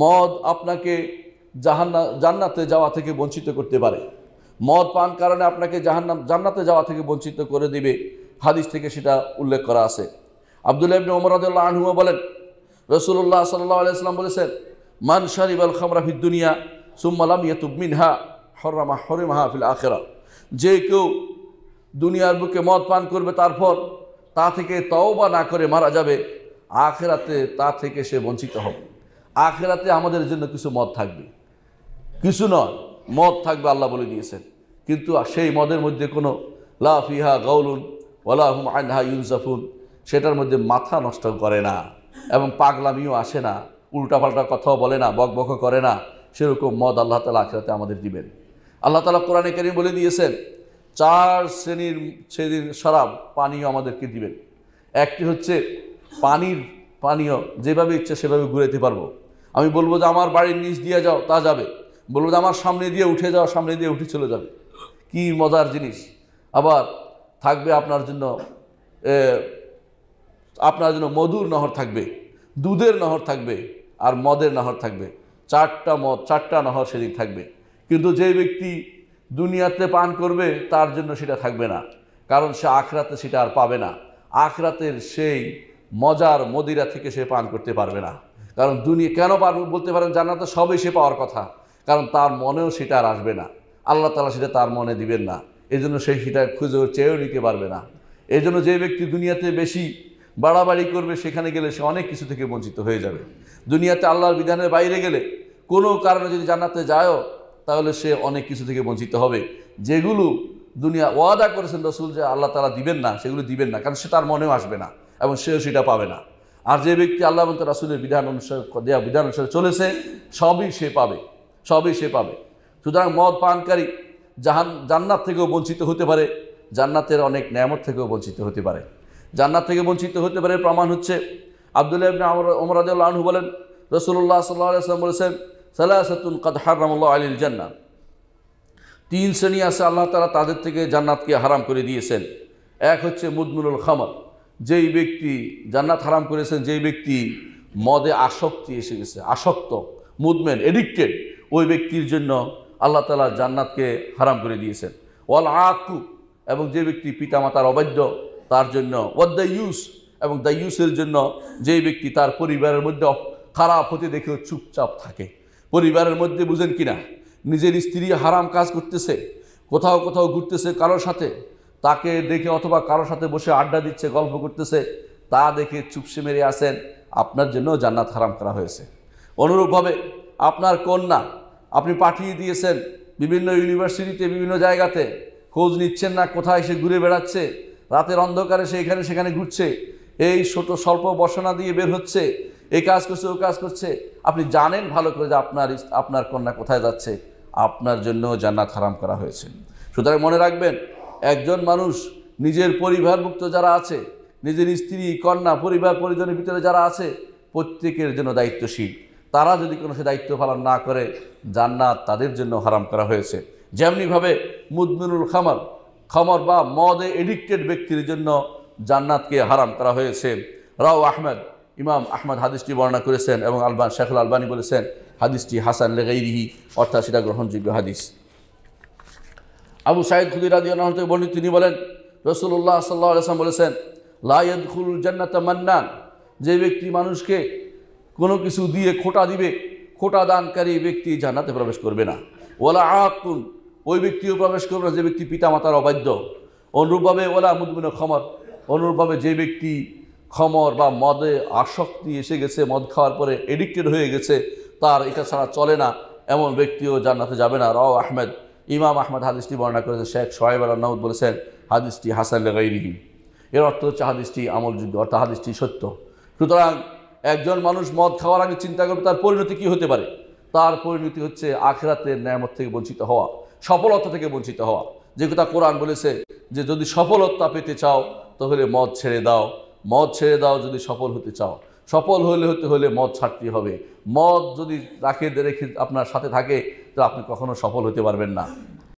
মদ আপনাকে জাহান্না জান্নাতে যাওয়া থেকে বঞ্চিত করতে পারে মদ পান কারণে আপনাকে জাহান্নাম জান্নাতে যাওয়া থেকে বঞ্চিত করে দিবে হাদিস থেকে সেটা উল্লেখ করা আছে আব্দুল ইবনে ওমর রাদিয়াল্লাহু আনহু বলেন রাসূলুল্লাহ সাল্লাল্লাহু আলাইহি সাল্লাম বলেছেন মান শারিবাল খামরা ফিদ দুনিয়া সুম্মা লাম ইয়াতুব মিনহা হররামা হরিমাহা ফিল আখিরা যে কেউ দুনিয়ার বুকে মদ পান করবে তারপর তা থেকে তওবা না করে মারা যাবে আখেরাতে তা থেকে সে বঞ্চিত হবে আখেরাতে আমাদের জন্য কিছু মদ থাকবে কিছু নয় মদ থাকবে আল্লাহ বলে দিয়েছেন কিন্তু সেই মদের মধ্যে কোনো লাফিহা গৌলুন ওলাহুম আনহা ইউজাফুন সেটার মধ্যে মাথা নষ্ট করে না এবং পাগলামিও আসে না উল্টাপাল্টা কথাও বলে না বকবক করে না সেরকম মদ আল্লাহ তালা আখেরাতে আমাদের দিবেন আল্লাহ তালা কোরআনে কারিম বলে দিয়েছেন চার শ্রেণীর শ্রেণীর শরাব পানীয় আমাদেরকে দিবেন একটি হচ্ছে পানির পানীয় যেভাবে ইচ্ছা সেভাবে ঘুরাইতে পারবো আমি বলবো যে আমার বাড়ির নিচ দিয়ে যাও তা যাবে বলবো যে আমার সামনে দিয়ে উঠে যাও সামনে দিয়ে উঠে চলে যাবে কি মজার জিনিস আবার থাকবে আপনার জন্য আপনার জন্য মধুর নহর থাকবে দুধের নহর থাকবে আর মদের নহর থাকবে চারটা মদ চারটা নহর সেদিন থাকবে কিন্তু যে ব্যক্তি দুনিয়াতে পান করবে তার জন্য সেটা থাকবে না কারণ সে আখরাতে সেটা আর পাবে না আখরাতের সেই মজার মদিরা থেকে সে পান করতে পারবে না কারণ দুনিয়া কেন পারবে বলতে পারেন জান্নাতে সবই সে পাওয়ার কথা কারণ তার মনেও সেটা আর আসবে না আল্লাহ তালা সেটা তার মনে দিবেন না এজন্য সে সেটা খুঁজে চেয়েও নিতে পারবে না এজন্য যে ব্যক্তি দুনিয়াতে বেশি বাড়াবাড়ি করবে সেখানে গেলে সে অনেক কিছু থেকে বঞ্চিত হয়ে যাবে দুনিয়াতে আল্লাহর বিধানের বাইরে গেলে কোনো কারণে যদি জান্নাতে যায়ও তাহলে সে অনেক কিছু থেকে বঞ্চিত হবে যেগুলো দুনিয়া ওয়াদা করেছেন রসুল যে আল্লাহ তালা দিবেন না সেগুলো দিবেন না কারণ সে তার মনেও আসবে না এবং সেও সেটা পাবে না আর যে ব্যক্তি আল্লাহ বলতে রাসুলের বিধান অনুসারে দেওয়া বিধান অনুসারে চলেছে সবই সে পাবে সবই সে পাবে সুতরাং মদ পানকারী জাহান জান্নাত থেকেও বঞ্চিত হতে পারে জান্নাতের অনেক ন্যামত থেকেও বঞ্চিত হতে পারে জান্নাত থেকে বঞ্চিত হতে পারে প্রমাণ হচ্ছে আবদুল্লাহ ইবনে আনহু বলেন রসুল্লাহ সাল্লাম আলাইহি ওয়াসাল্লাম বলেছেন হার কদ হারামাল্লাহু আলাইহিল জান্নাত তিন শ্রেণী আছে আল্লাহ তারা তাদের থেকে জান্নাতকে হারাম করে দিয়েছেন এক হচ্ছে মুদমুলুল খামর যেই ব্যক্তি জান্নাত হারাম করেছেন যেই ব্যক্তি মদে আসক্তি এসে গেছে আসক্ত মুভমেন্ট এডিক্টেড ওই ব্যক্তির জন্য আল্লাহ তালা জান্নাতকে হারাম করে দিয়েছেন ওয়াল আকু এবং যে ব্যক্তি পিতামাতার অবাধ্য তার জন্য ওয়াদ দ্য ইউস এবং দ্য ইউসের জন্য যেই ব্যক্তি তার পরিবারের মধ্যে খারাপ হতে দেখেও চুপচাপ থাকে পরিবারের মধ্যে বুঝেন কিনা নিজের স্ত্রী হারাম কাজ করতেছে কোথাও কোথাও ঘুরতেছে কারোর সাথে তাকে দেখে অথবা কারোর সাথে বসে আড্ডা দিচ্ছে গল্প করতেছে তা দেখে চুপসে মেরে আসেন আপনার জন্য জান্নাত হারাম করা হয়েছে অনুরূপভাবে আপনার কন্যা আপনি পাঠিয়ে দিয়েছেন বিভিন্ন ইউনিভার্সিটিতে বিভিন্ন জায়গাতে খোঁজ নিচ্ছেন না কোথায় সে ঘুরে বেড়াচ্ছে রাতের অন্ধকারে সে এখানে সেখানে ঘুরছে এই ছোট স্বল্প বসনা দিয়ে বের হচ্ছে এই কাজ করছে ও কাজ করছে আপনি জানেন ভালো করে যে আপনার আপনার কন্যা কোথায় যাচ্ছে আপনার জন্য জান্নাত হারাম করা হয়েছে সুতরাং মনে রাখবেন একজন মানুষ নিজের পরিবারভুক্ত যারা আছে নিজের স্ত্রী কন্যা পরিবার পরিজনের ভিতরে যারা আছে প্রত্যেকের জন্য দায়িত্বশীল তারা যদি কোনো সে দায়িত্ব পালন না করে জান্নাত তাদের জন্য হারাম করা হয়েছে যেমনিভাবে মুদমিনুল খামার খামার বা মদে এডিক্টেড ব্যক্তির জন্য জান্নাতকে হারাম করা হয়েছে রাও আহমেদ ইমাম আহমদ হাদিসটি বর্ণনা করেছেন এবং আলবান শেখুল আলবানী বলেছেন হাদিসটি হাসান লেগাইরিহি অর্থাৎ সেটা গ্রহণযোগ্য হাদিস আবু সাইদ খুদিরাদি হতে বর্ণিত তিনি বলেন রসুল্লাহ সাল্লাহ আলসালাম বলেছেন লাইদুল জান্নাত মান্নান যে ব্যক্তি মানুষকে কোনো কিছু দিয়ে খোটা দিবে খোটা দানকারী ব্যক্তি জান্নাতে প্রবেশ করবে না ওলা আকুন ওই ব্যক্তিও প্রবেশ করবে না যে ব্যক্তি পিতামাতার অবাধ্য অনুরূপভাবে ওলা মুদমিন খমর অনুরূপভাবে যে ব্যক্তি খমর বা মদে আসক্তি এসে গেছে মদ খাওয়ার পরে এডিক্টেড হয়ে গেছে তার এটা ছাড়া চলে না এমন ব্যক্তিও জান্নাতে যাবে না রাও আহমেদ ইমাম আহমদ হাদিসটি বর্ণনা করেছেন শেখ সোহেব আল্লাহদ বলেছেন হাদিসটি হাসান লেগাইরিহীন এর অর্থ হচ্ছে হাদিসটি আমলযোগ্য অর্থাৎ হাদিসটি সত্য সুতরাং একজন মানুষ মদ খাওয়ার আগে চিন্তা করবে তার পরিণতি কি হতে পারে তার পরিণতি হচ্ছে আখরাতের ন্যামত থেকে বঞ্চিত হওয়া সফলতা থেকে বঞ্চিত হওয়া যে কথা কোরআন বলেছে যে যদি সফলতা পেতে চাও তাহলে মদ ছেড়ে দাও মদ ছেড়ে দাও যদি সফল হতে চাও সফল হলে হতে হলে মদ ছাড়তে হবে মদ যদি রাখে রেখে আপনার সাথে থাকে তো আপনি কখনো সফল হতে পারবেন না